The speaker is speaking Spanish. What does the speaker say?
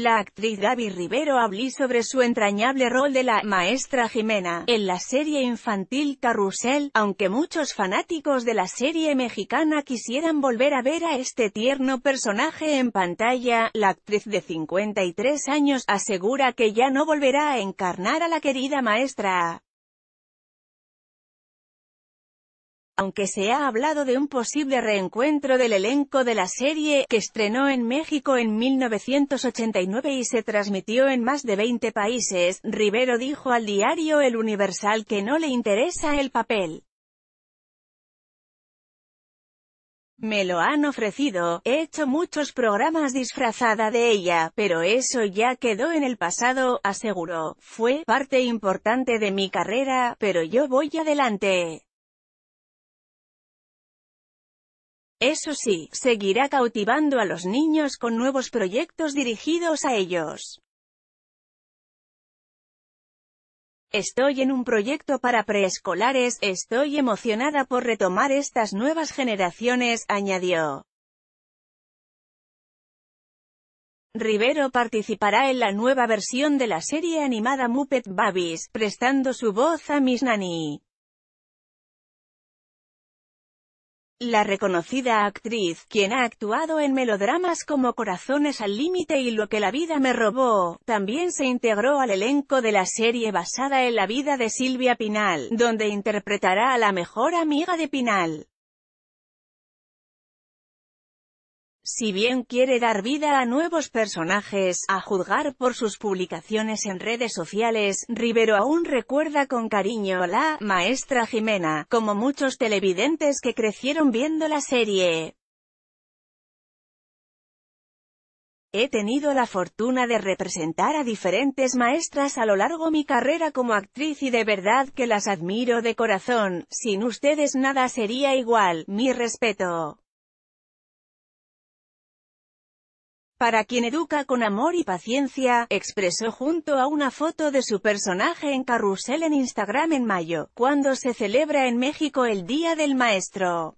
La actriz Gaby Rivero habló sobre su entrañable rol de la «Maestra Jimena» en la serie infantil Carrusel, aunque muchos fanáticos de la serie mexicana quisieran volver a ver a este tierno personaje en pantalla, la actriz de 53 años asegura que ya no volverá a encarnar a la querida maestra. aunque se ha hablado de un posible reencuentro del elenco de la serie, que estrenó en México en 1989 y se transmitió en más de 20 países, Rivero dijo al diario El Universal que no le interesa el papel. Me lo han ofrecido, he hecho muchos programas disfrazada de ella, pero eso ya quedó en el pasado, aseguró. Fue parte importante de mi carrera, pero yo voy adelante. Eso sí, seguirá cautivando a los niños con nuevos proyectos dirigidos a ellos. Estoy en un proyecto para preescolares, estoy emocionada por retomar estas nuevas generaciones, añadió. Rivero participará en la nueva versión de la serie animada Muppet Babies, prestando su voz a Miss Nanny. La reconocida actriz, quien ha actuado en melodramas como Corazones al Límite y Lo que la vida me robó, también se integró al elenco de la serie basada en la vida de Silvia Pinal, donde interpretará a la mejor amiga de Pinal. si bien quiere dar vida a nuevos personajes, a juzgar por sus publicaciones en redes sociales, Rivero aún recuerda con cariño a la «Maestra Jimena», como muchos televidentes que crecieron viendo la serie. He tenido la fortuna de representar a diferentes maestras a lo largo mi carrera como actriz y de verdad que las admiro de corazón, sin ustedes nada sería igual, mi respeto. Para quien educa con amor y paciencia, expresó junto a una foto de su personaje en carrusel en Instagram en mayo, cuando se celebra en México el Día del Maestro.